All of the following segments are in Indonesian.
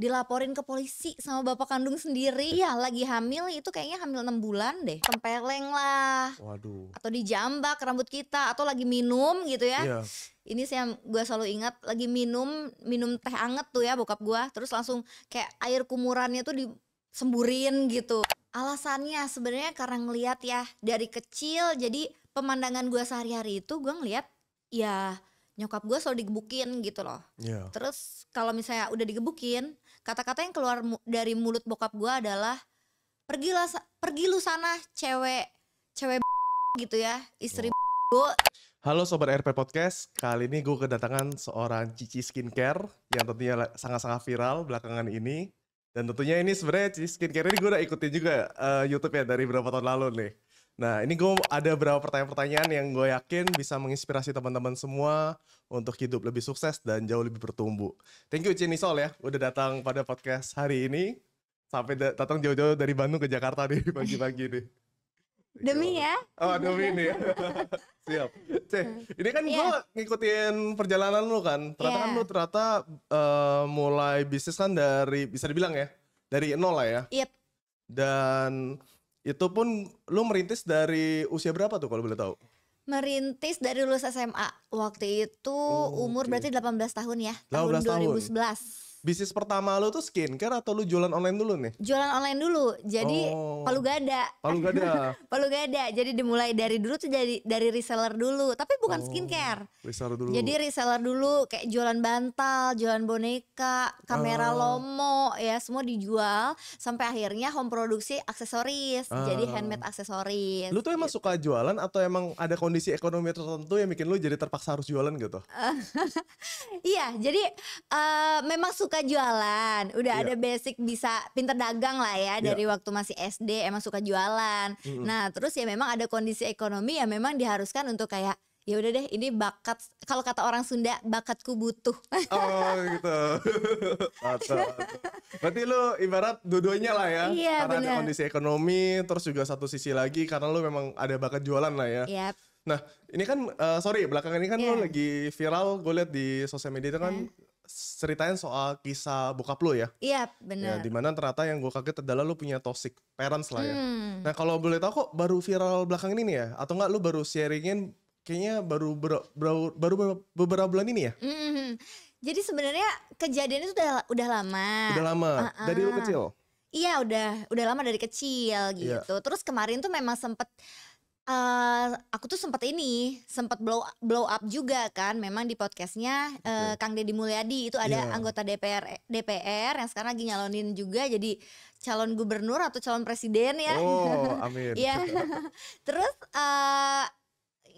dilaporin ke polisi sama bapak kandung sendiri ya lagi hamil itu kayaknya hamil 6 bulan deh tempeleng lah waduh atau dijambak rambut kita atau lagi minum gitu ya iya. ini saya gue selalu ingat lagi minum minum teh anget tuh ya bokap gue terus langsung kayak air kumurannya tuh disemburin gitu alasannya sebenarnya karena ngeliat ya dari kecil jadi pemandangan gue sehari-hari itu gue ngeliat ya nyokap gue selalu digebukin gitu loh. Yeah. Terus kalau misalnya udah digebukin, kata-kata yang keluar mu dari mulut bokap gue adalah pergilah pergi lu sana cewek cewek gitu ya istri wow. gue Halo Sobat RP Podcast, kali ini gue kedatangan seorang Cici Skincare yang tentunya sangat-sangat viral belakangan ini. Dan tentunya ini sebenarnya Cici Skincare ini gue udah ikutin juga uh, YouTube ya dari beberapa tahun lalu nih. Nah ini gue ada beberapa pertanyaan-pertanyaan yang gue yakin bisa menginspirasi teman-teman semua untuk hidup lebih sukses dan jauh lebih bertumbuh. Thank you Cini Sol ya, udah datang pada podcast hari ini. Sampai datang jauh-jauh dari Bandung ke Jakarta nih pagi-pagi nih. Demi iya. ya? Oh demi nih. Siap. Ceh, ini kan yeah. gue ngikutin perjalanan lu kan. Ternyata yeah. kan iya. lu ternyata uh, mulai bisnis kan dari bisa dibilang ya dari nol lah ya. Yep. Dan itu pun lu merintis dari usia berapa tuh kalau boleh tahu? merintis dari lulus SMA. Waktu itu oh, umur okay. berarti 18 tahun ya, 18 tahun 2011. Tahun bisnis pertama lu tuh skincare atau lu jualan online dulu nih? Jualan online dulu. Jadi oh. palu gada. Palu gada. palu gada. Jadi dimulai dari dulu tuh jadi dari reseller dulu, tapi bukan oh. skincare. Reseller dulu. Jadi reseller dulu kayak jualan bantal, jualan boneka, kamera ah. lomo ya semua dijual sampai akhirnya home produksi aksesoris. Ah. Jadi handmade aksesoris. Lu tuh emang gitu. suka jualan atau emang ada kondisi ekonomi tertentu yang bikin lu jadi terpaksa harus jualan gitu? iya, jadi uh, memang suka suka jualan, udah iya. ada basic bisa pinter dagang lah ya iya. dari waktu masih SD emang suka jualan. Mm-hmm. Nah, terus ya memang ada kondisi ekonomi ya memang diharuskan untuk kayak ya udah deh ini bakat kalau kata orang Sunda bakatku butuh oh gitu atau, berarti lu ibarat dua-duanya lah ya iya, karena bener. ada kondisi ekonomi terus juga satu sisi lagi karena lu memang ada bakat jualan lah ya yep. Nah, ini kan uh, sorry belakangan ini kan yeah. lo lagi viral gue lihat di sosial media itu kan iya ceritain soal kisah bokap lu ya. Iya, ya, benar. Ya, dimana ternyata yang gue kaget adalah lu punya toxic parents lah ya. Hmm. Nah, kalau boleh tahu kok baru viral belakang ini nih ya atau enggak lu baru sharingin kayaknya baru ber, baru, baru beberapa bulan ini ya? Hmm. Jadi sebenarnya kejadiannya itu udah udah lama. Udah lama. Uh -uh. Dari lu kecil. Iya, udah udah lama dari kecil iya. gitu. Yeah. Terus kemarin tuh memang sempet Uh, aku tuh sempat ini sempat blow blow up juga kan memang di podcastnya eh, okay. uh, Kang Deddy Mulyadi itu ada yeah. anggota DPR DPR yang sekarang lagi nyalonin juga jadi calon gubernur atau calon presiden ya oh amin ya terus uh,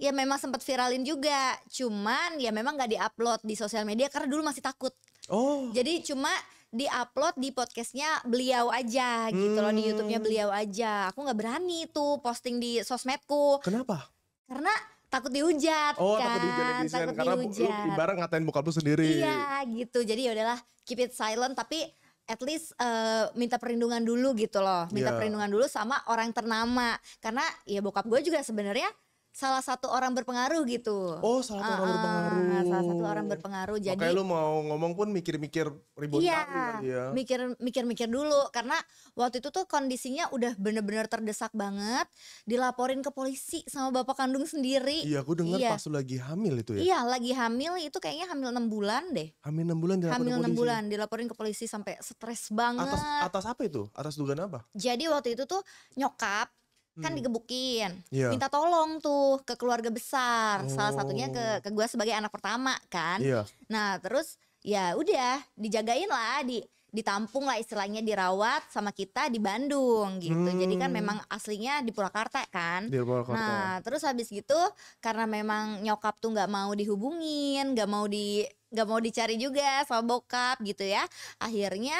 ya memang sempat viralin juga cuman ya memang nggak diupload di sosial media karena dulu masih takut oh jadi cuma diupload di podcastnya beliau aja hmm. gitu loh di hmm. YouTube-nya beliau aja. Aku nggak berani tuh posting di sosmedku. Kenapa? Karena takut dihujat oh, kan. takut dihujat takut karena dihujat. lu ibarat ngatain bokap lu sendiri. Iya, gitu. Jadi ya udahlah keep it silent tapi at least uh, minta perlindungan dulu gitu loh. Minta yeah. perlindungan dulu sama orang ternama. Karena ya bokap gue juga sebenarnya salah satu orang berpengaruh gitu. Oh, salah satu uh, orang berpengaruh. Salah satu orang berpengaruh. Jadi Makanya lu mau ngomong pun mikir-mikir ribut iya, kali ya. Mikir mikir-mikir dulu karena waktu itu tuh kondisinya udah bener-bener terdesak banget, dilaporin ke polisi sama bapak kandung sendiri. Iya, aku dengar iya. pas lu lagi hamil itu ya. Iya, lagi hamil itu kayaknya hamil enam bulan deh. Hamil enam bulan Hamil enam ya? bulan dilaporin ke polisi sampai stres banget. Atas atas apa itu? Atas dugaan apa? Jadi waktu itu tuh nyokap kan hmm. digebukin yeah. minta tolong tuh ke keluarga besar oh. salah satunya ke oh. ke gue sebagai anak pertama kan yeah. nah terus ya udah dijagain lah di ditampung lah istilahnya dirawat sama kita di Bandung gitu hmm. jadi kan hmm. memang aslinya di Purwakarta kan di Purwakarta. nah terus habis gitu karena memang nyokap tuh nggak mau dihubungin nggak mau di nggak mau dicari juga sama bokap gitu ya akhirnya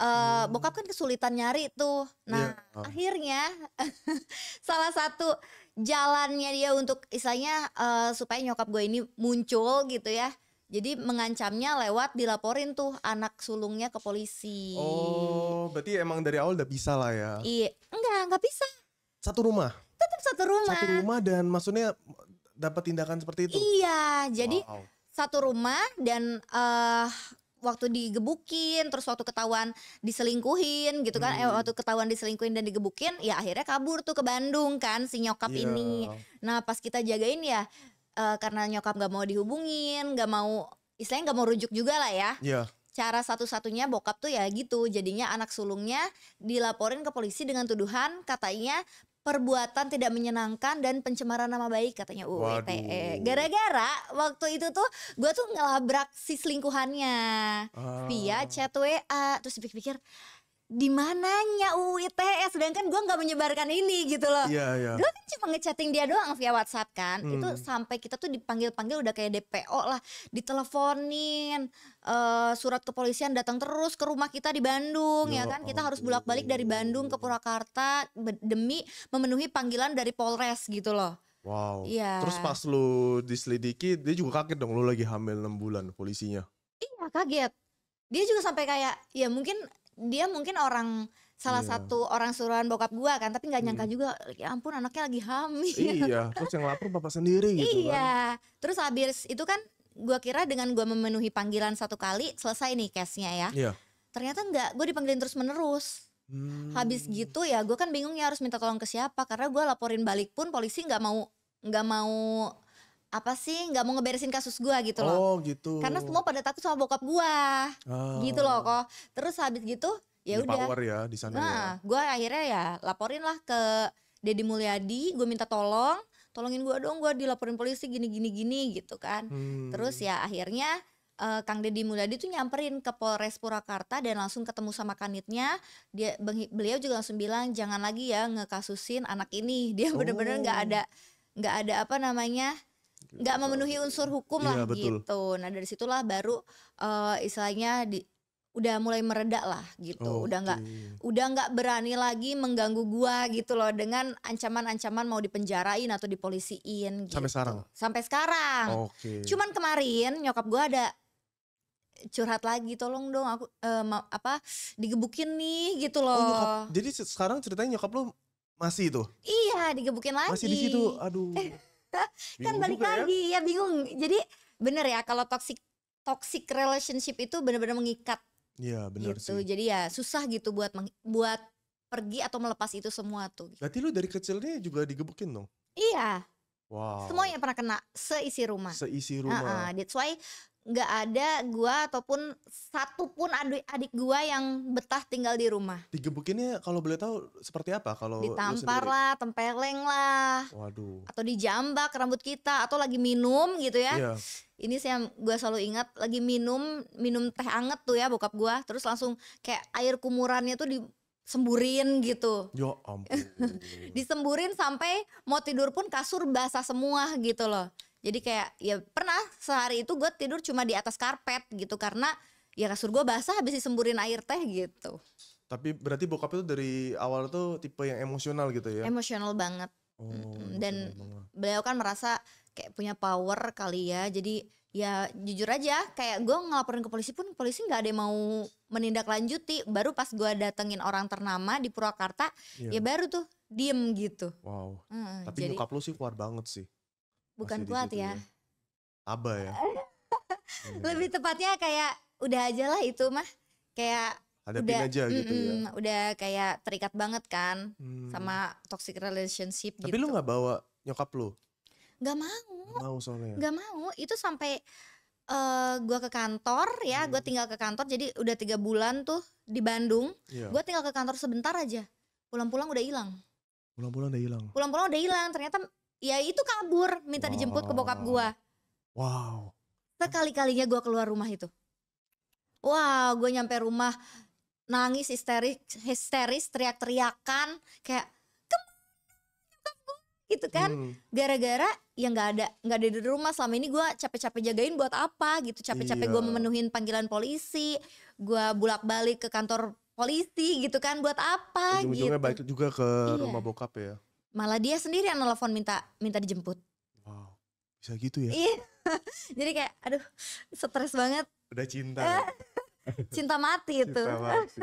uh, hmm. bokap kan kesulitan nyari tuh. Nah, yeah. Iya, oh. akhirnya salah satu jalannya dia untuk istilahnya uh, supaya nyokap gue ini muncul gitu ya. Jadi mengancamnya lewat dilaporin tuh anak sulungnya ke polisi. Oh, berarti emang dari awal udah bisa lah ya? Iya, enggak, enggak bisa. Satu rumah? Tetap satu rumah. Satu rumah dan maksudnya dapat tindakan seperti itu? Iya, jadi wow. satu rumah dan uh, waktu digebukin terus waktu ketahuan diselingkuhin gitu kan eh, hmm. eh waktu ketahuan diselingkuhin dan digebukin ya akhirnya kabur tuh ke Bandung kan si nyokap yeah. ini nah pas kita jagain ya uh, karena nyokap nggak mau dihubungin nggak mau istilahnya nggak mau rujuk juga lah ya yeah. cara satu-satunya bokap tuh ya gitu jadinya anak sulungnya dilaporin ke polisi dengan tuduhan katanya perbuatan tidak menyenangkan dan pencemaran nama baik katanya UU ITE. Gara-gara waktu itu tuh gue tuh ngelabrak si selingkuhannya uh. Ah. via chat WA. Terus pikir-pikir di mananya UU ITE sedangkan gue nggak menyebarkan ini gitu loh. Iya, iya. Gua kan cuma ngechatting dia doang via WhatsApp kan. Hmm. Itu sampai kita tuh dipanggil-panggil udah kayak DPO lah, diteleponin, uh, surat kepolisian datang terus ke rumah kita di Bandung oh, ya kan. Kita oh, harus bolak-balik dari Bandung ke Purwakarta demi memenuhi panggilan dari Polres gitu loh. Wow. Iya. Terus pas lu diselidiki, dia juga kaget dong lu lagi hamil 6 bulan polisinya. Iya, kaget dia juga sampai kayak ya mungkin dia mungkin orang salah yeah. satu orang suruhan bokap gua kan tapi nggak nyangka hmm. juga ya ampun anaknya lagi hamil iya terus yang lapor bapak sendiri gitu iya kan. terus habis itu kan gua kira dengan gua memenuhi panggilan satu kali selesai nih case-nya ya yeah. ternyata nggak gua dipanggilin terus menerus hmm. habis gitu ya gua kan bingung ya harus minta tolong ke siapa karena gua laporin balik pun polisi nggak mau nggak mau apa sih nggak mau ngeberesin kasus gue gitu loh. Oh gitu. Karena semua pada takut sama bokap gue. Oh. Ah. Gitu loh kok. Terus habis gitu ya udah. ya di sana. Ya. Nah, ya. gue akhirnya ya laporin lah ke Deddy Mulyadi, gue minta tolong, tolongin gue dong, gue dilaporin polisi gini gini gini gitu kan. Hmm. Terus ya akhirnya uh, Kang Deddy Mulyadi tuh nyamperin ke Polres Purwakarta dan langsung ketemu sama kanitnya. Dia beliau juga langsung bilang jangan lagi ya ngekasusin anak ini. Dia bener-bener nggak -bener, oh. ada nggak ada apa namanya Gitu. nggak memenuhi unsur hukum iya, lah betul. gitu nah dari situlah baru uh, istilahnya di udah mulai meredak lah gitu oh, udah nggak okay. udah nggak berani lagi mengganggu gua gitu loh dengan ancaman-ancaman mau dipenjarain atau dipolisiin gitu. sampai sekarang sampai sekarang okay. cuman kemarin nyokap gua ada curhat lagi tolong dong aku eh, apa digebukin nih gitu oh, loh. Oh, jadi sekarang ceritanya nyokap lo masih itu? Iya, digebukin lagi. Masih di situ. Aduh. Eh, kan balik ya. lagi ya. ya bingung jadi bener ya kalau toxic toxic relationship itu benar-benar mengikat Iya benar gitu. sih. Jadi ya susah gitu buat buat pergi atau melepas itu semua tuh. Berarti lu dari kecilnya juga digebukin dong? Iya. Wow. Semuanya pernah kena seisi rumah. Seisi rumah. Uh -uh. That's why nggak ada gua ataupun satu pun adik adik gua yang betah tinggal di rumah. Digebukinnya kalau boleh tahu seperti apa kalau ditampar lah, tempeleng lah. Waduh. Atau dijambak rambut kita atau lagi minum gitu ya. Iya. Ini saya gua selalu ingat lagi minum minum teh anget tuh ya bokap gua terus langsung kayak air kumurannya tuh di semburin gitu. Ya ampun. Disemburin sampai mau tidur pun kasur basah semua gitu loh jadi kayak ya pernah sehari itu gue tidur cuma di atas karpet gitu karena ya kasur gue basah habis disemburin air teh gitu tapi berarti bokap itu dari awal tuh tipe yang emosional gitu ya emosional banget oh, dan emosional. beliau kan merasa kayak punya power kali ya jadi ya jujur aja kayak gue ngelaporin ke polisi pun polisi nggak ada yang mau menindaklanjuti baru pas gue datengin orang ternama di Purwakarta yeah. ya baru tuh diem gitu wow hmm, tapi jadi, nyokap lu sih kuat banget sih bukan Masih kuat ya. ya. Aba ya. Lebih tepatnya kayak udah aja lah itu mah. Kayak Hadapin udah aja mm, gitu ya. Udah kayak terikat banget kan hmm. sama toxic relationship Tapi gitu. Tapi lu nggak bawa nyokap lu? Gak mau. Gak mau soalnya. Ya? Gak mau. Itu sampai uh, gua ke kantor ya, hmm. gua tinggal ke kantor jadi udah tiga bulan tuh di Bandung. Yeah. gua tinggal ke kantor sebentar aja, pulang-pulang udah hilang. Pulang-pulang udah hilang. Pulang-pulang udah hilang. Ternyata ya itu kabur minta wow. dijemput ke bokap gua. wow sekali-kalinya gua keluar rumah itu wow gua nyampe rumah nangis histeris histeris teriak-teriakan kayak gitu kan hmm. gara-gara hmm. yang nggak ada nggak ada di rumah selama ini gue capek-capek jagain buat apa gitu capek-capek iya. gue memenuhin panggilan polisi gue bulak balik ke kantor polisi gitu kan buat apa Ujung gitu balik juga ke iya. rumah bokap ya malah dia sendiri yang nelfon minta minta dijemput wow bisa gitu ya iya jadi kayak aduh stres banget udah cinta ya? cinta mati itu cinta mati.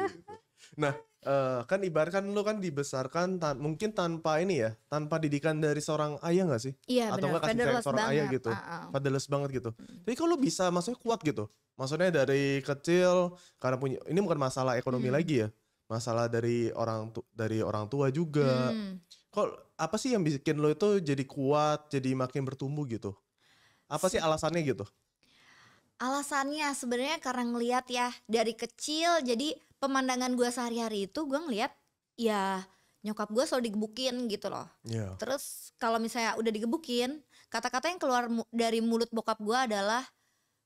nah uh, kan ibaratkan lu kan dibesarkan tan mungkin tanpa ini ya tanpa didikan dari seorang ayah nggak sih iya atau nggak kasih sayang seorang banget. ayah gitu uh -uh. banget gitu hmm. tapi kalau bisa maksudnya kuat gitu maksudnya dari kecil karena punya ini bukan masalah ekonomi hmm. lagi ya masalah dari orang tu dari orang tua juga hmm kok apa sih yang bikin lo itu jadi kuat, jadi makin bertumbuh gitu? Apa sih alasannya gitu? Alasannya sebenarnya karena ngelihat ya dari kecil jadi pemandangan gue sehari-hari itu gue ngelihat ya nyokap gue selalu digebukin gitu loh. Yeah. Terus kalau misalnya udah digebukin, kata-kata yang keluar mu dari mulut bokap gue adalah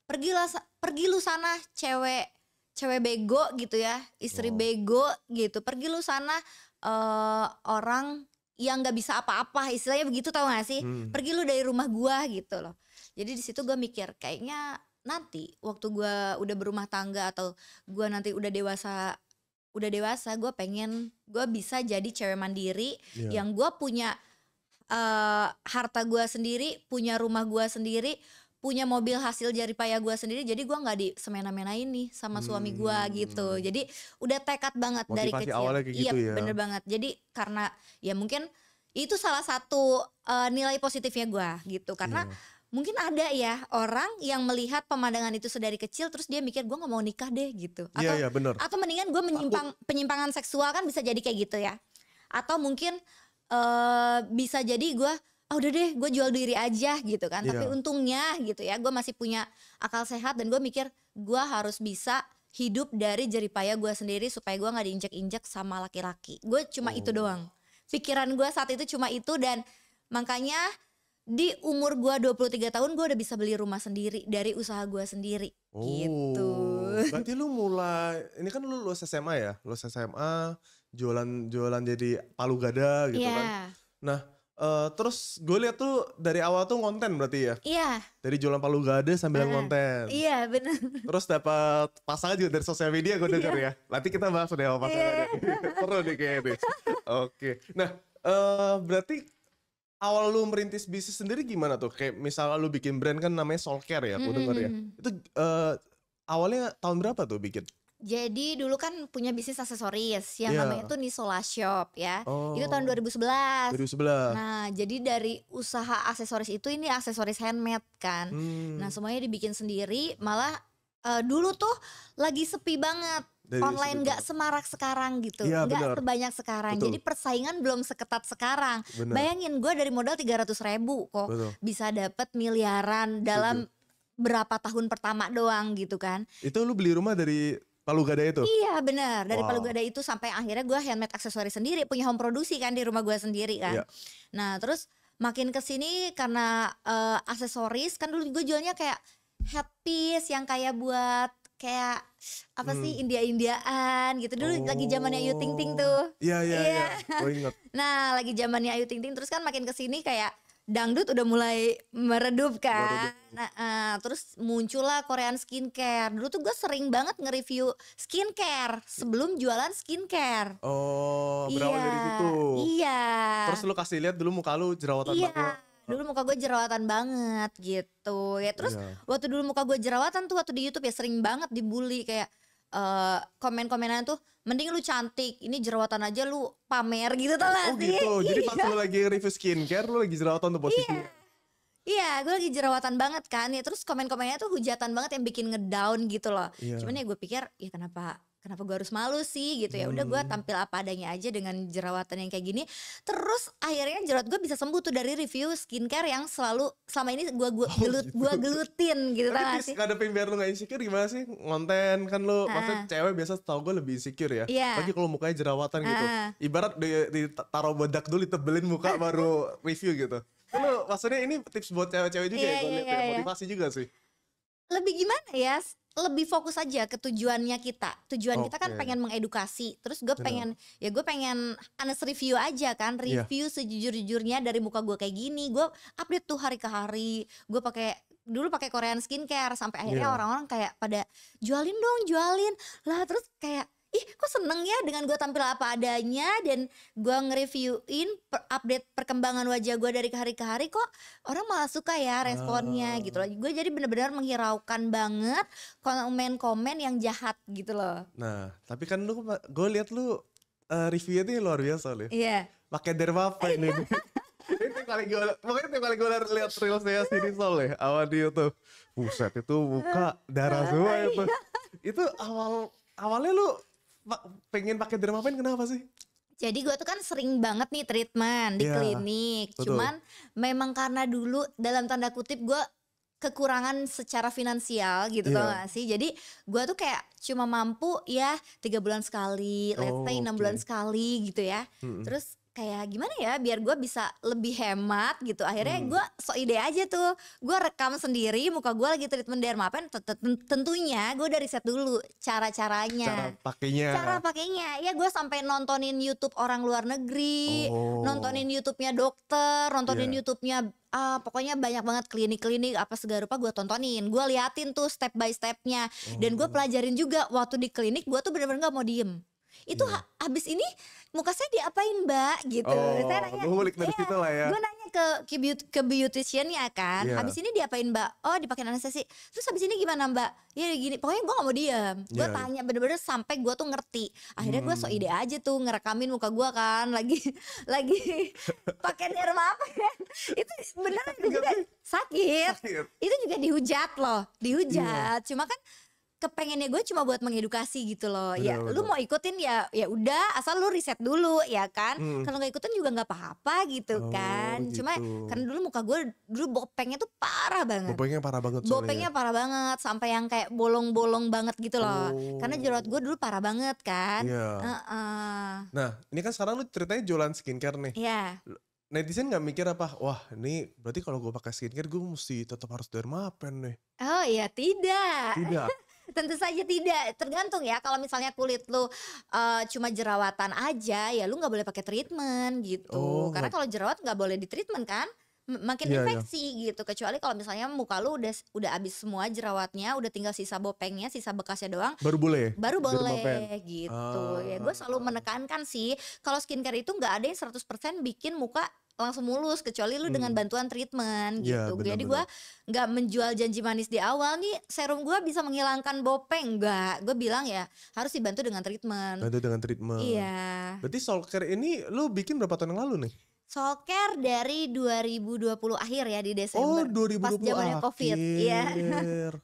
pergilah pergi lu sana cewek cewek bego gitu ya, istri oh. bego gitu. Pergi lu sana uh, orang yang nggak bisa apa-apa istilahnya begitu tau gak sih hmm. pergi lu dari rumah gua gitu loh jadi di situ gua mikir kayaknya nanti waktu gua udah berumah tangga atau gua nanti udah dewasa udah dewasa gua pengen gua bisa jadi cewek mandiri yeah. yang gua punya uh, harta gua sendiri punya rumah gua sendiri punya mobil hasil jari payah gue sendiri jadi gue nggak di semena-mena ini sama hmm. suami gue gitu hmm. jadi udah tekad banget Motivasi dari kecil iya gitu ya. bener banget jadi karena ya mungkin itu salah satu uh, nilai positifnya gue gitu karena yeah mungkin ada ya orang yang melihat pemandangan itu sedari kecil terus dia mikir gue nggak mau nikah deh gitu iya, atau yeah, yeah, bener. atau mendingan gue menyimpang Aku... penyimpangan seksual kan bisa jadi kayak gitu ya atau mungkin uh, bisa jadi gue oh udah deh gue jual diri aja gitu kan yeah. tapi iya. untungnya gitu ya gue masih punya akal sehat dan gue mikir gue harus bisa hidup dari jeripaya gue sendiri supaya gue nggak diinjak-injak sama laki-laki gue cuma oh. itu doang pikiran gue saat itu cuma itu dan makanya di umur gue 23 tahun gue udah bisa beli rumah sendiri dari usaha gue sendiri oh, gitu berarti lu mulai ini kan lu lulus SMA ya lulus SMA jualan jualan jadi palu gada gitu yeah. kan nah Uh, terus gue liat tuh dari awal tuh konten berarti ya? Iya. Dari jualan palu gade sambil uh, konten. Iya benar. Terus dapat pasangan juga dari sosial media gue denger iya. ya. Nanti kita bahas deh pasangan. Yeah. Seru nih kayaknya Oke. Okay. Nah uh, berarti awal lu merintis bisnis sendiri gimana tuh? Kayak misalnya lu bikin brand kan namanya Soulcare ya, gue mm -hmm. denger ya. Itu uh, awalnya tahun berapa tuh bikin? Jadi dulu kan punya bisnis aksesoris yang yeah. namanya itu Nisola Shop ya. Oh. Itu tahun 2011. 2011. Nah, jadi dari usaha aksesoris itu ini aksesoris handmade kan. Hmm. Nah, semuanya dibikin sendiri, malah uh, dulu tuh lagi sepi banget. Dari online nggak semarak sekarang gitu, iya, nggak ya, sebanyak sekarang. Betul. Jadi persaingan belum seketat sekarang. Bener. Bayangin gue dari modal 300 ribu kok Betul. bisa dapet miliaran dalam Betul. berapa tahun pertama doang gitu kan? Itu lu beli rumah dari Palu Gada itu? Iya benar dari wow. Palu Gada itu sampai akhirnya gue handmade aksesoris sendiri punya home produksi kan di rumah gue sendiri kan. Yeah. Nah terus makin kesini karena uh, aksesoris kan dulu gue jualnya kayak headpiece yang kayak buat kayak apa hmm. sih India-Indiaan gitu dulu oh. lagi zamannya Ayu Ting Ting tuh. Oh. Iya iya, iya. iya. Gue ingat. Nah, lagi zamannya Ayu Ting Ting terus kan makin kesini kayak dangdut udah mulai meredup kan. Meredup. Nah, uh, terus muncullah Korean skincare. Dulu tuh gue sering banget nge-review skincare sebelum jualan skincare. Oh, berawal iya, dari situ. Iya. Terus lu kasih lihat dulu muka lu jerawatan iya. banget dulu muka gue jerawatan banget gitu ya terus iya. waktu dulu muka gue jerawatan tuh waktu di YouTube ya sering banget dibully kayak uh, komen-komenan tuh mending lu cantik ini jerawatan aja lu pamer gitu tau oh, gak oh, sih gitu. jadi pas iya. lu lagi review skincare lu lagi jerawatan tuh posisinya iya. iya gue lagi jerawatan banget kan ya. Terus komen-komennya tuh hujatan banget yang bikin ngedown gitu loh. Yeah. Cuman ya gue pikir, ya kenapa kenapa gue harus malu sih gitu ya udah gue hmm. tampil apa adanya aja dengan jerawatan yang kayak gini terus akhirnya jerawat gue bisa sembuh tuh dari review skincare yang selalu selama ini gue gue oh, gelut gitu. gue gelutin gitu kan sih ada biar lu gak insecure gimana sih ngonten kan lu maksudnya cewek biasa tau gue lebih insecure ya yeah. lagi kalau mukanya jerawatan gitu ibarat ditaruh bedak dulu ditebelin muka baru review gitu kan lu maksudnya ini tips buat cewek-cewek juga yeah, ya yeah, yeah, yeah, motivasi juga sih lebih gimana ya lebih fokus aja ke tujuannya kita tujuan okay. kita kan pengen mengedukasi terus gue pengen ya gue pengen honest review aja kan iya. review yeah. sejujur-jujurnya dari muka gue kayak gini gue update tuh hari ke hari gue pakai dulu pakai Korean skincare sampai akhirnya iya. orang-orang yeah. kayak pada jualin dong jualin lah terus kayak seneng ya dengan gue tampil apa adanya dan gue nge-reviewin per update perkembangan wajah gue dari hari ke hari kok orang malah suka ya responnya oh. gitu loh. Gue jadi bener-bener menghiraukan banget komen-komen yang jahat gitu loh. Nah, tapi kan lu gue lihat lu uh, reviewnya tuh luar biasa loh. Ya. Iya. Yeah. Pakai apa ini. ini paling kali gue pokoknya tiap kali gue lihat reels saya sini soalnya awal di YouTube buset itu buka darah iya. semua itu ya, itu awal awalnya lu pengen pakai dermapen kenapa sih? Jadi gue tuh kan sering banget nih treatment di yeah, klinik. Betul. Cuman memang karena dulu dalam tanda kutip gue kekurangan secara finansial gitu yeah. tau gak sih jadi gue tuh kayak cuma mampu ya tiga bulan sekali let's say oh, enam bulan sekali gitu ya hmm. terus kayak gimana ya biar gue bisa lebih hemat gitu akhirnya hmm. gue so ide aja tuh gue rekam sendiri muka gue lagi treatment dermapen tentunya gue dari set dulu cara caranya cara pakainya cara pakainya ya gue sampai nontonin YouTube orang luar negeri oh. nontonin YouTube-nya dokter nontonin yeah. YouTube-nya uh, pokoknya banyak banget klinik-klinik apa segala rupa gue tontonin gue liatin tuh step by stepnya oh. dan gue pelajarin juga waktu di klinik gue tuh bener-bener gak mau diem itu yeah. habis ini muka saya diapain mbak gitu oh, saya nanya mulik dari iya, situ lah ya gue nanya ke ke, beauty, ke beautician ya kan yeah. habis ini diapain mbak oh dipakai anestesi terus habis ini gimana mbak ya gini pokoknya gue gak mau diam gue yeah. Iya. tanya bener-bener sampai gue tuh ngerti akhirnya gue so hmm. ide aja tuh ngerekamin muka gue kan lagi lagi pakai derma apa ya itu beneran itu iya, juga sakit. sakit itu juga dihujat loh dihujat yeah. cuma kan kepengennya gue cuma buat mengedukasi gitu loh betul, ya betul. lu mau ikutin ya ya udah asal lu riset dulu ya kan hmm. kalau nggak ikutin juga nggak apa-apa gitu oh, kan gitu. cuma karena dulu muka gue dulu bopengnya tuh parah banget bopengnya parah banget soalnya. bopengnya parah banget sampai yang kayak bolong-bolong banget gitu loh oh. karena jerawat gue dulu parah banget kan yeah. Iya. uh -uh. nah ini kan sekarang lu ceritanya jualan skincare nih yeah netizen gak mikir apa wah ini berarti kalau gue pakai skincare gue mesti tetap harus dermapen nih oh iya tidak tidak Tentu saja tidak, tergantung ya. Kalau misalnya kulit lu uh, cuma jerawatan aja, ya lu nggak boleh pakai treatment gitu. Oh, Karena kalau jerawat nggak boleh di treatment kan? makin yeah, iya. infeksi yeah. gitu kecuali kalau misalnya muka lu udah udah abis semua jerawatnya udah tinggal sisa bopengnya sisa bekasnya doang baru boleh baru boleh gitu ah. ya gue selalu menekankan sih kalau skincare itu nggak ada yang 100% bikin muka langsung mulus kecuali lu hmm. dengan bantuan treatment iya, gitu. Ya, bener, Jadi gue nggak menjual janji manis di awal nih serum gue bisa menghilangkan bopeng nggak? Gue bilang ya harus dibantu dengan treatment. Bantu dengan treatment. Iya. Berarti solker ini lu bikin berapa tahun yang lalu nih? Solker dari 2020 akhir ya di Desember. Oh, 2020 pas zamannya Covid. Iya.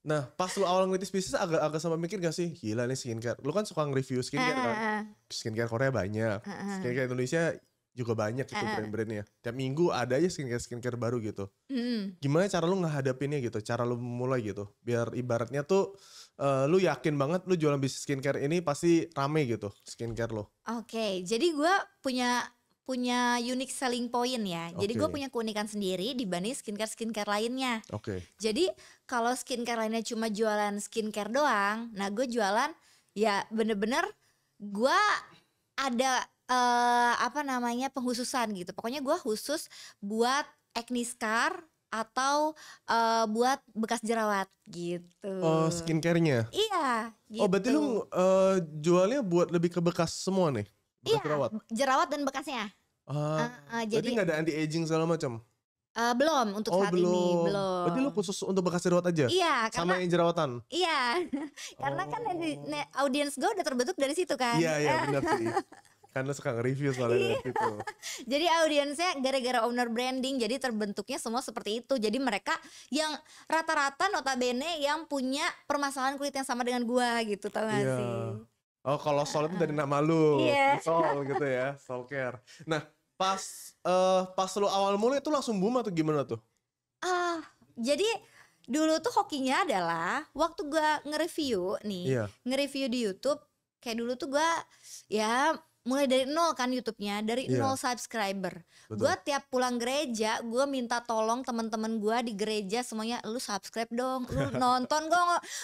Nah, pas lu awal ngelitis bisnis agak agak sama mikir gak sih? Gila nih skincare. Lu kan suka nge-review skincare uh, kan. Eh, eh. Skincare Korea banyak. Skincare Indonesia juga banyak gitu uh. brand-brandnya. Tiap minggu ada aja skincare skincare baru gitu. Mm. Gimana cara lu ngehadapinnya gitu? Cara lu mulai gitu? Biar ibaratnya tuh uh, lu yakin banget lu jualan bisnis skincare ini pasti rame gitu skincare lo. Oke, okay, jadi gue punya punya unique selling point ya. Okay. Jadi gue punya keunikan sendiri dibanding skincare skincare lainnya. Oke. Okay. Jadi kalau skincare lainnya cuma jualan skincare doang, nah gue jualan ya bener-bener gue ada uh, apa namanya penghususan gitu. Pokoknya gue khusus buat acne scar atau uh, buat bekas jerawat gitu. Oh, skincarenya? Iya. Gitu. Oh, berarti lu uh, jualnya buat lebih ke bekas semua nih? Iya, bekas iya. Jerawat, jerawat dan bekasnya. Uh, uh, uh, jadi nggak ada anti aging segala macam? Uh, belum untuk oh, saat belum. ini belum. Berarti lu khusus untuk bekas jerawat aja? Iya. Karena, sama yang jerawatan? Iya. karena kan oh. kan audiens gue udah terbentuk dari situ kan. Iya iya benar sih. Kan lo suka nge-review soalnya gitu. jadi audiensnya gara-gara owner branding jadi terbentuknya semua seperti itu. Jadi mereka yang rata-rata notabene yang punya permasalahan kulit yang sama dengan gua gitu tau gak iya. sih? Oh kalau sol itu dari ah. nama lu, yeah. sol gitu ya, sol care. Nah pas uh, pas lu awal mulai itu langsung boom atau gimana tuh? Ah uh, jadi dulu tuh hokinya adalah waktu gua nge-review nih, iya. nge-review di YouTube kayak dulu tuh gua ya mulai dari nol kan YouTube-nya dari yeah. nol subscriber. Gue tiap pulang gereja gue minta tolong teman-teman gue di gereja semuanya lu subscribe dong, lu nonton gue,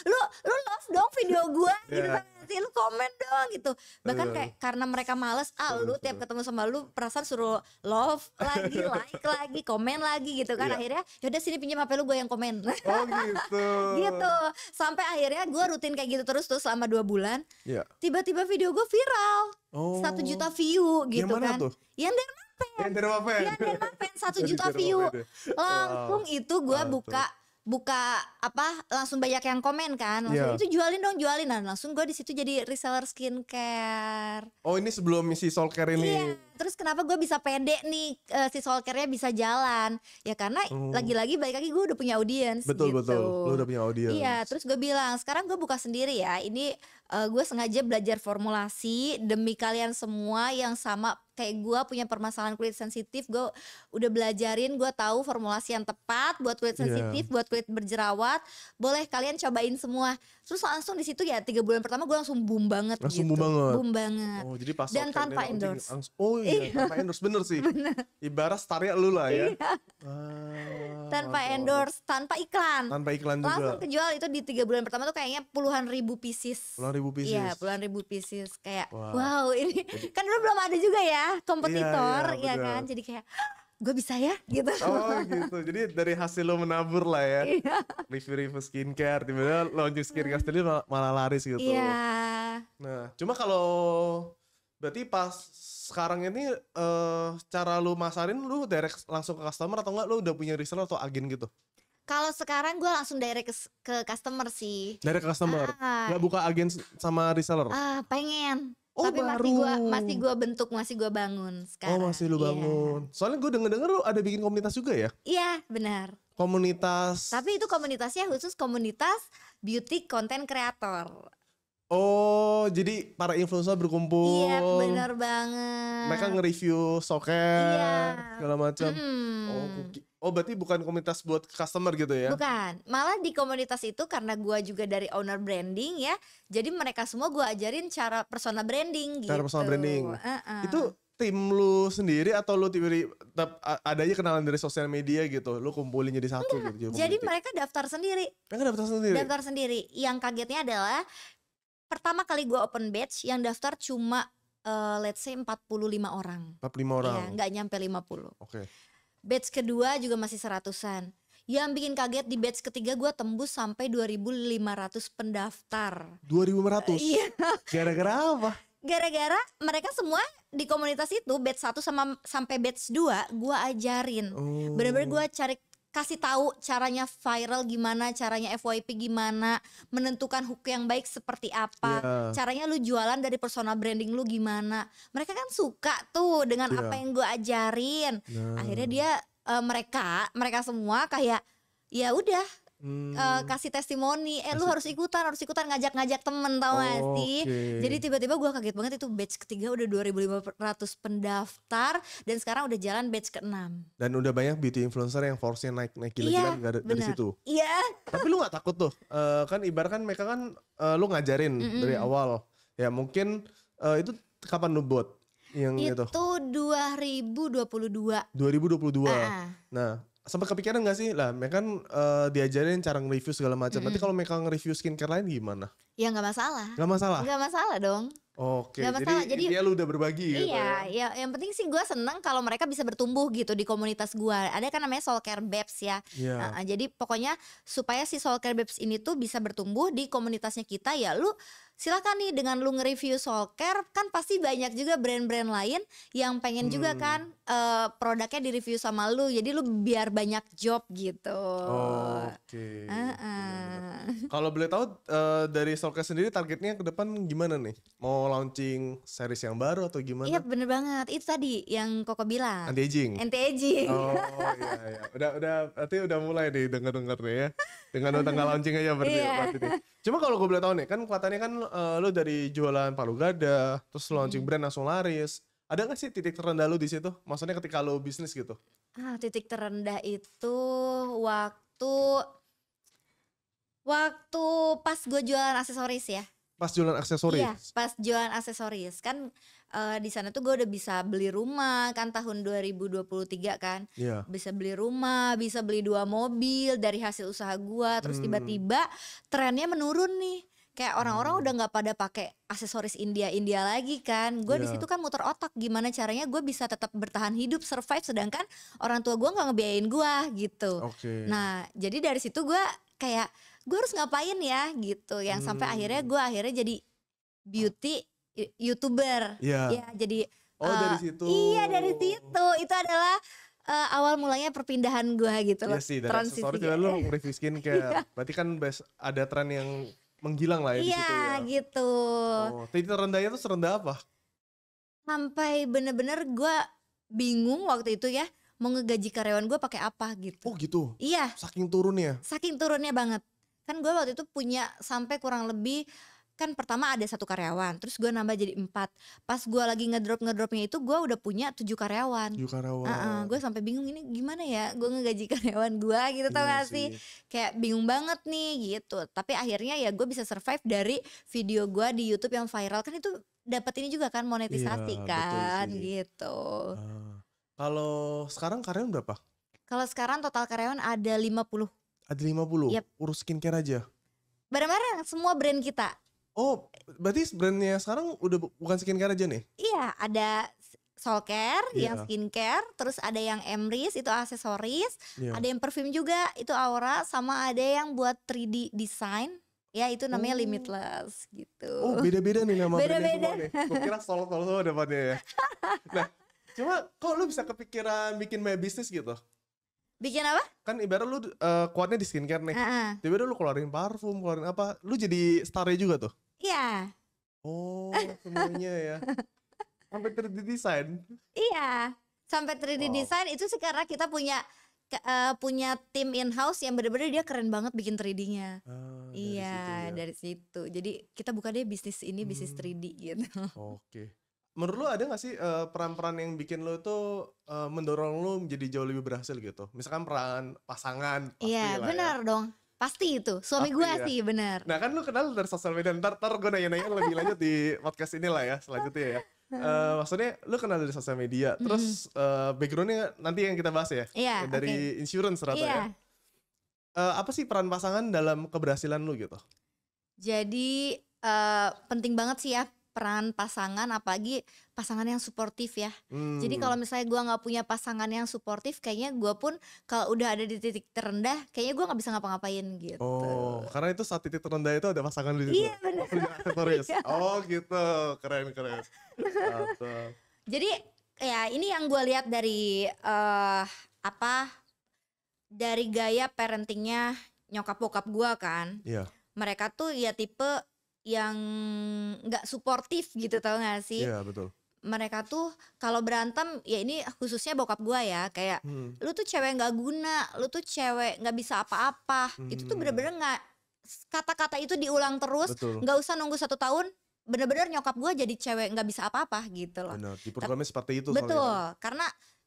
lu lu love dong video gue, yeah. gitu kan? lu komen dong gitu. Bahkan iya. kayak karena mereka males, ah lu tiap ketemu sama lu perasaan suruh love lagi, like lagi, komen lagi gitu kan. Yeah. Akhirnya yaudah sini pinjam HP lu gue yang komen. Oh gitu. gitu. Sampai akhirnya gue rutin kayak gitu terus tuh selama dua bulan. Iya. Tiba-tiba yeah. Tiba -tiba video gue viral satu oh. juta view gitu yang mana kan. Tuh? Yang Dermapen. Yang Dermapen. Yang Dermapen satu juta view. Langsung wow. itu gue buka buka apa langsung banyak yang komen kan langsung yeah. itu jualin dong jualin nah langsung gue di situ jadi reseller skincare oh ini sebelum misi Solcare ini yeah terus kenapa gue bisa pede nih uh, si solkernya bisa jalan ya karena lagi oh. lagi-lagi balik lagi gue udah punya audiens betul gitu. betul lo udah punya audiens iya terus gue bilang sekarang gue buka sendiri ya ini uh, eh, gue sengaja belajar formulasi demi kalian semua yang sama kayak gue punya permasalahan kulit sensitif gue udah belajarin gue tahu formulasi yang tepat buat kulit iya. sensitif yeah. buat kulit berjerawat boleh kalian cobain semua terus langsung di situ ya tiga bulan pertama gue langsung boom banget langsung gitu. boom banget boom banget oh jadi pas dan tanpa endorse langsung, oh iya, iya, tanpa endorse bener sih bener. ibarat starnya lu lah ya iya. ah, tanpa endorse tanpa iklan tanpa iklan juga langsung kejual itu di tiga bulan pertama tuh kayaknya puluhan ribu pieces puluhan ribu pieces iya puluhan ribu pieces kayak wow, wow ini kan dulu belum ada juga ya kompetitor iya, iya, ya kan jadi kayak gue bisa ya gitu oh gitu jadi dari hasil lo menabur lah ya iya. review-review skincare tiba-tiba launching skincare iya. sendiri malah, malah laris gitu iya nah cuma kalau berarti pas sekarang ini uh, cara lo masarin lu direct langsung ke customer atau enggak lo udah punya reseller atau agen gitu kalau sekarang gue langsung direct ke, ke customer sih direct ke customer ah. nggak buka agen sama reseller ah pengen Oh, tapi baru. masih gua masih gua bentuk, masih gua bangun oh, sekarang. Oh, masih lu iya. bangun. Yeah. Soalnya gue denger-denger lu ada bikin komunitas juga ya? Iya, benar. Komunitas. Tapi itu komunitasnya khusus komunitas beauty content creator. Oh, jadi para influencer berkumpul. Iya, benar banget. Mereka nge-review soket iya. segala macam. Mm. Oh, oh, berarti bukan komunitas buat customer gitu ya? Bukan. Malah di komunitas itu karena gua juga dari owner branding ya. Jadi mereka semua gua ajarin cara personal branding gitu. Cara personal branding. Uh -uh. Itu tim lu sendiri atau lu tiba -tiba, aja kenalan dari sosial media gitu. Lu kumpulin jadi satu Enggak. gitu. jadi mereka daftar sendiri. Mereka daftar sendiri. Daftar sendiri. Yang kagetnya adalah pertama kali gue open batch yang daftar cuma uh, let's say 45 orang. 45 iya, orang. Ya, nyampe nyampe 50. Oke. Okay. Batch kedua juga masih seratusan. Yang bikin kaget di batch ketiga gue tembus sampai 2.500 pendaftar. 2.500? Uh, iya. Gara-gara apa? Gara-gara mereka semua di komunitas itu batch 1 sama sampai batch 2 gue ajarin. Oh. Bener-bener gue cari kasih tahu caranya viral gimana, caranya FYP gimana, menentukan hook yang baik seperti apa, yeah. caranya lu jualan dari personal branding lu gimana. Mereka kan suka tuh dengan yeah. apa yang gue ajarin. Yeah. Akhirnya dia uh, mereka mereka semua kayak ya udah hmm. uh, kasih testimoni eh Asik. lu harus ikutan harus ikutan ngajak-ngajak temen tau oh, gak sih okay. jadi tiba-tiba gue kaget banget itu batch ketiga udah 2500 pendaftar dan sekarang udah jalan batch keenam dan udah banyak beauty influencer yang force-nya naik-naik gila-gilaan iya, dari, situ iya tapi lu gak takut tuh uh, kan ibarat kan mereka kan uh, lu ngajarin mm -mm. dari awal ya mungkin uh, itu kapan lu buat yang itu, itu 2022 2022 dua. Ah, ah. nah sempat kepikiran gak sih lah mereka kan uh, eh, diajarin cara nge-review segala macam. Mm -hmm. Nanti kalau mereka nge-review skincare lain gimana? Ya nggak masalah. Nggak masalah. Nggak masalah dong. Oke, okay, jadi, jadi dia lu udah berbagi gitu iya, gitu ya. Iya, yang penting sih gue seneng kalau mereka bisa bertumbuh gitu di komunitas gue. Ada kan namanya Soul Care Babes ya. Yeah. nah, eh, jadi pokoknya supaya si Soul Care Babes ini tuh bisa bertumbuh di komunitasnya kita ya lu silakan nih dengan lu nge-review Care kan pasti banyak juga brand-brand lain yang pengen hmm. juga kan uh, produknya di-review sama lu. Jadi lu biar banyak job gitu. Oh, Oke. Okay. Uh -uh. Kalau boleh tahu uh, dari Care sendiri targetnya ke depan gimana nih? Mau launching series yang baru atau gimana? Iya, bener banget. Itu tadi yang Koko bilang. Anti aging. Anti aging. Oh, iya iya. Udah udah berarti udah mulai nih denger dengernya ya. dengan tanggal launching aja berarti yeah. Iya. Cuma kalau gue boleh tahu nih, kan kelihatannya kan uh, eh, lo dari jualan palu gada, terus launching hmm. brand langsung laris. Ada nggak sih titik terendah lo di situ? Maksudnya ketika lo bisnis gitu? Ah, titik terendah itu waktu waktu pas gue jualan aksesoris ya. Pas jualan aksesoris. Iya, pas jualan aksesoris kan uh, di sana tuh gue udah bisa beli rumah kan tahun 2023 kan yeah. bisa beli rumah bisa beli dua mobil dari hasil usaha gue terus hmm. tiba-tiba hmm. trennya menurun nih kayak orang-orang hmm. udah nggak pada pakai aksesoris India India lagi kan gue yeah. di iya. situ kan muter otak gimana caranya gue bisa tetap bertahan hidup survive sedangkan orang tua gue nggak ngebiayain gue gitu okay. nah jadi dari situ gue kayak gue harus ngapain ya gitu yang hmm. sampai akhirnya gue akhirnya jadi beauty youtuber yeah. ya iya, jadi oh uh, dari situ iya dari situ itu adalah uh, awal mulanya perpindahan gue gitu iya loh. Iya sih, dari transisi. Sorry, ya. lu review skincare. Iya. Berarti kan best, ada tren yang menghilang lah ya iya, di situ ya. Iya, gitu. Oh, titik terendahnya tuh serendah apa? Sampai bener-bener gue bingung waktu itu ya mau ngegaji karyawan gue pakai apa gitu. Oh gitu. Iya. Saking turunnya. Saking turunnya banget. Kan gue waktu itu punya sampai kurang lebih kan pertama ada satu karyawan terus gue nambah jadi empat pas gue lagi ngedrop ngedropnya itu gue udah punya tujuh karyawan tujuh karyawan uh -uh, gue sampai bingung ini gimana ya gue ngegaji karyawan gue gitu tau iya gak sih kayak bingung banget nih gitu tapi akhirnya ya gue bisa survive dari video gue di YouTube yang viral kan itu dapat ini juga kan monetisasi iya, kan gitu uh, kalau sekarang karyawan berapa kalau sekarang total karyawan ada 50 ada lima puluh. yep. urus skincare aja bareng-bareng semua brand kita Oh, berarti brandnya sekarang udah bukan skincare aja nih? Iya, ada Solcare yeah. yang skincare, terus ada yang Emris itu aksesoris, yeah. ada yang perfume juga itu Aura, sama ada yang buat 3D design. Ya itu namanya oh. limitless gitu. Oh beda-beda nih nama beda -beda. semua nih. Gue kira solo solo semua dapatnya ya. nah cuma kok lu bisa kepikiran bikin my bisnis gitu? Bikin apa? Kan ibarat lu uh, kuatnya di skincare nih. Uh -uh. Tiba-tiba lu keluarin parfum, keluarin apa. Lu jadi starry juga tuh? Iya. Oh, semuanya ya. sampai 3D design. Iya, sampai 3D wow. design itu sekarang kita punya uh, punya tim in house yang bener-bener dia keren banget bikin 3D-nya. Ah, iya, dari situ, ya. dari situ. Jadi kita buka deh bisnis ini hmm. bisnis 3D gitu. Oke. Okay. Menurut lu ada gak sih eh, peran-peran uh, yang bikin lo tuh uh, mendorong lo menjadi jauh lebih berhasil gitu? Misalkan peran pasangan pasti Iya, ya. benar ya. dong Pasti itu, suami gue ya. sih bener Nah kan lu kenal dari sosial media, ntar, ntar gue nanya-nanya lebih lanjut di podcast ini lah ya selanjutnya ya Uh, maksudnya lu kenal dari sosial media, hmm terus uh, backgroundnya nanti yang kita bahas ya, yeah, dari okay. insurance rata yeah. ya. Uh, apa sih peran pasangan dalam keberhasilan lu gitu? Jadi uh, penting banget sih ya peran pasangan apalagi pasangan yang suportif ya hmm. jadi kalau misalnya gue nggak punya pasangan yang suportif kayaknya gue pun kalau udah ada di titik terendah kayaknya gue nggak bisa ngapa-ngapain gitu oh karena itu saat titik terendah itu ada pasangan di situ iya benar iya. oh gitu keren keren jadi ya ini yang gue lihat dari uh, apa dari gaya parentingnya nyokap bokap gue kan yeah. mereka tuh ya tipe yang nggak suportif gitu tau gak sih? Iya yeah, betul. Mereka tuh kalau berantem ya ini khususnya bokap gua ya kayak hmm. lu tuh cewek nggak guna, lu tuh cewek nggak bisa apa-apa. Hmm. Itu tuh hmm. bener-bener nggak -bener kata-kata itu diulang terus, nggak usah nunggu satu tahun. Bener-bener nyokap gua jadi cewek nggak bisa apa-apa gitu loh. Benar, di programnya seperti itu. Betul, soalnya. karena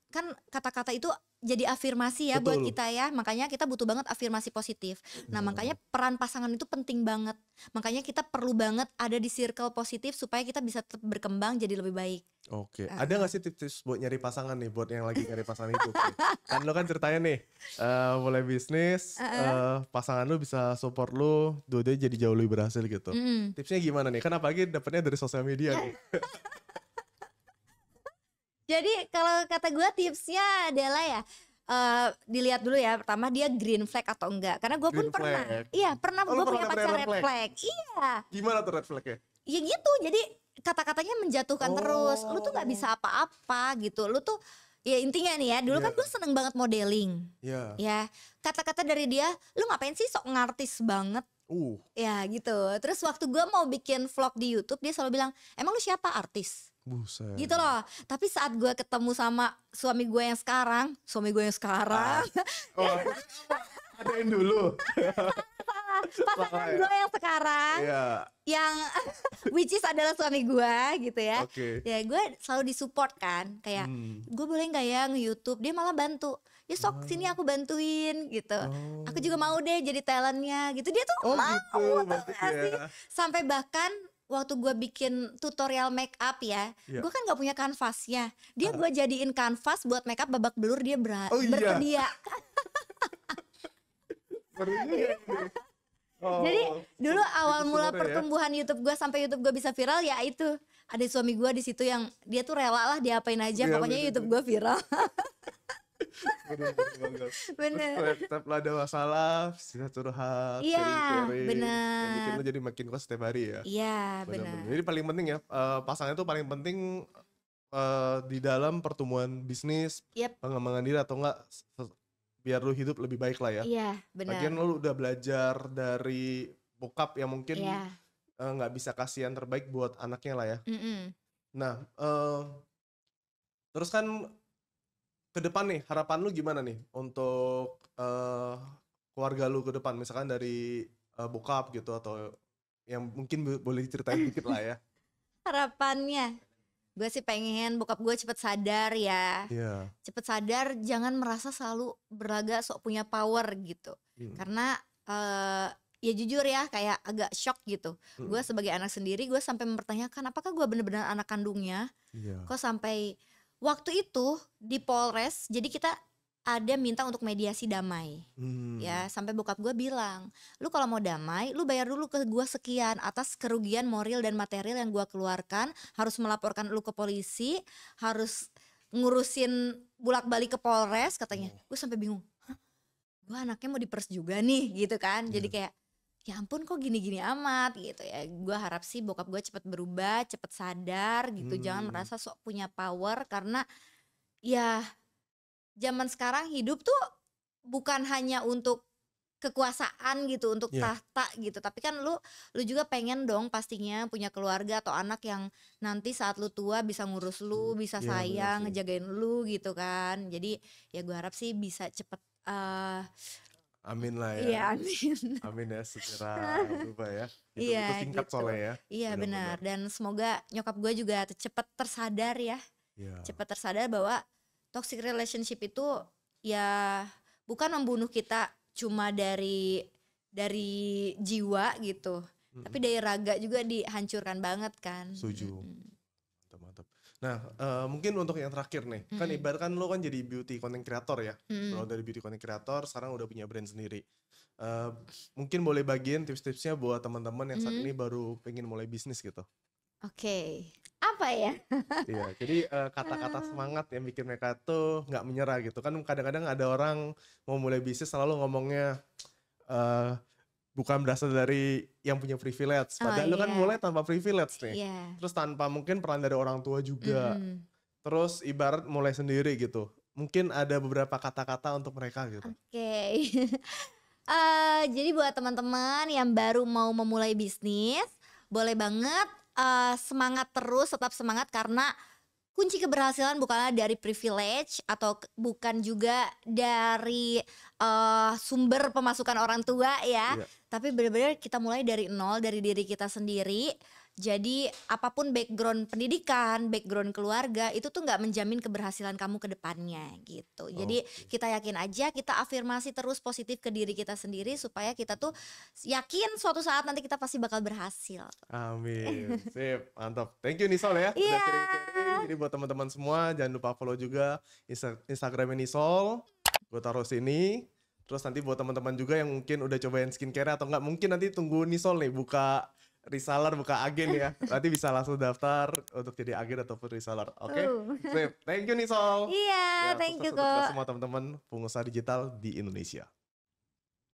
kan kata-kata itu jadi afirmasi ya Betul. buat kita ya. Makanya kita butuh banget afirmasi positif. Nah, makanya peran pasangan itu penting banget. Makanya kita perlu banget ada di circle positif supaya kita bisa tetap berkembang jadi lebih baik. Oke. Okay. Uh. Ada gak sih tips-tips buat nyari pasangan nih buat yang lagi nyari pasangan itu? kan lo kan ceritanya nih uh, mulai bisnis, uh -uh. Uh, pasangan lo bisa support lo, dua duanya jadi jauh lebih berhasil gitu. Mm. Tipsnya gimana nih? Kan apalagi dapetnya dari sosial media nih. Jadi kalau kata gue tipsnya adalah ya Uh, dilihat dulu ya pertama dia green flag atau enggak karena gue pun flag. pernah iya pernah gue punya pacar red flag. flag iya gimana tuh red flagnya ya gitu jadi kata-katanya menjatuhkan oh. terus lu tuh nggak oh. bisa apa-apa gitu lu tuh ya intinya nih ya dulu yeah. kan gue seneng banget modeling yeah. ya kata-kata dari dia lu ngapain sih sok ngartis banget uh ya gitu terus waktu gue mau bikin vlog di YouTube dia selalu bilang emang lu siapa artis Buset. Gitu loh. Tapi saat gue ketemu sama suami gue yang sekarang, suami gue yang sekarang. Ah. Oh, adain dulu. Pasangan ya. gue yang sekarang, yeah. yang which is adalah suami gue gitu ya. Okay. Ya gue selalu disupport kan, kayak hmm. gue boleh nggak ya nge-youtube, dia malah bantu ya sok oh. sini aku bantuin gitu oh. aku juga oh. mau deh jadi talentnya gitu dia tuh oh, mau gitu, sih. Ya. sampai bahkan waktu gue bikin tutorial make up ya, yeah. gue kan nggak punya kanvasnya. Dia uh. Ah. gue jadiin kanvas buat make up babak belur dia ber oh, iya. oh, Jadi dulu awal mula ya. pertumbuhan YouTube gue sampai YouTube gue bisa viral ya itu ada suami gue di situ yang dia tuh rela lah diapain aja, yeah, pokoknya YouTube gue viral. bener setiap ada masalah kita curhat iya sharing, sharing. bener bikin lo jadi makin kuat setiap hari ya iya bener, bener. bener jadi paling penting ya uh, pasangan itu paling penting uh, di dalam pertumbuhan bisnis yep. pengembangan diri atau enggak biar lu hidup lebih baik lah ya iya bener bagian lu udah belajar dari bokap yang mungkin iya. eh, nggak yeah. uh, bisa kasih yang terbaik buat anaknya lah ya mm -mm. nah uh, terus kan ke depan nih harapan lu gimana nih untuk uh, keluarga lu ke depan misalkan dari uh, bokap gitu atau yang mungkin boleh ceritain dikit lah ya harapannya gue sih pengen bokap gue cepet sadar ya yeah. cepet sadar jangan merasa selalu berlaga sok punya power gitu hmm. karena uh, ya jujur ya kayak agak shock gitu hmm. gue sebagai anak sendiri gue sampai mempertanyakan apakah gue bener-bener anak kandungnya yeah. kok sampai waktu itu di Polres jadi kita ada minta untuk mediasi damai hmm. ya sampai bokap gue bilang lu kalau mau damai lu bayar dulu ke gue sekian atas kerugian moral dan material yang gue keluarkan harus melaporkan lu ke polisi harus ngurusin bulak balik ke polres katanya hmm. Oh. gue sampai bingung gue anaknya mau dipers juga nih gitu kan hmm. jadi iya. kayak ya ampun kok gini-gini amat gitu ya gue harap sih bokap gue cepet berubah cepet sadar gitu hmm. jangan merasa sok punya power karena ya zaman sekarang hidup tuh bukan hanya untuk kekuasaan gitu untuk yeah. tahta gitu tapi kan lu lu juga pengen dong pastinya punya keluarga atau anak yang nanti saat lu tua bisa ngurus lu hmm. bisa iya, sayang ngejagain lu gitu kan jadi ya gue harap sih bisa cepet uh, Amin lah ya. Iya, amin. Amin ya segera berubah ya. Itu, iya, itu singkat gitu. soalnya ya. Iya, benar. Dan semoga nyokap gue juga cepet tersadar ya. Iya. Cepat tersadar bahwa toxic relationship itu ya bukan membunuh kita cuma dari dari jiwa gitu. Mm -hmm. Tapi dari raga juga dihancurkan banget kan. Setuju. Mm -hmm. Nah, uh, mungkin untuk yang terakhir nih, mm -hmm. kan kan lo kan jadi beauty content creator ya. Mm -hmm. Lo dari beauty content creator sekarang udah punya brand sendiri. Uh, mungkin boleh bagiin tips-tipsnya buat teman-teman yang saat mm -hmm. ini baru pengen mulai bisnis gitu. Oke, okay. apa ya? iya, jadi eh, kata-kata uh, semangat yang bikin mereka tuh nggak menyerah gitu kan. Kadang-kadang ada orang mau mulai bisnis selalu ngomongnya uh, bukan berasal dari yang punya privilege. Ah, Padahal oh, lu kan iya. mulai tanpa privilege nih. Yeah. Terus tanpa mungkin peran dari orang tua juga. Mm. Terus ibarat mulai sendiri gitu. Mungkin ada beberapa kata-kata untuk mereka gitu. Oke. Okay. uh, eh, jadi buat teman-teman yang baru mau memulai bisnis, boleh banget uh, semangat terus, tetap semangat karena kunci keberhasilan bukanlah dari privilege atau bukan juga dari uh, sumber pemasukan orang tua ya, yeah. tapi benar-benar kita mulai dari nol dari diri kita sendiri jadi apapun background pendidikan, background keluarga itu tuh nggak menjamin keberhasilan kamu ke depannya gitu. Jadi kita yakin aja, kita afirmasi terus positif ke diri kita sendiri supaya kita tuh yakin suatu saat nanti kita pasti bakal berhasil. Amin. Sip, mantap. Thank you Nisol ya. Iya. Yeah. Jadi buat teman-teman semua jangan lupa follow juga Instagram Nisol. Gue taruh sini. Terus nanti buat teman-teman juga yang mungkin udah cobain skincare atau enggak mungkin nanti tunggu Nisol nih buka reseller buka agen ya. Nanti bisa langsung daftar untuk jadi agen ataupun reseller. Oke. Okay? Uh. Thank you nih Sol. Iya, yeah, thank you kok. Semua teman-teman pengusaha digital di Indonesia.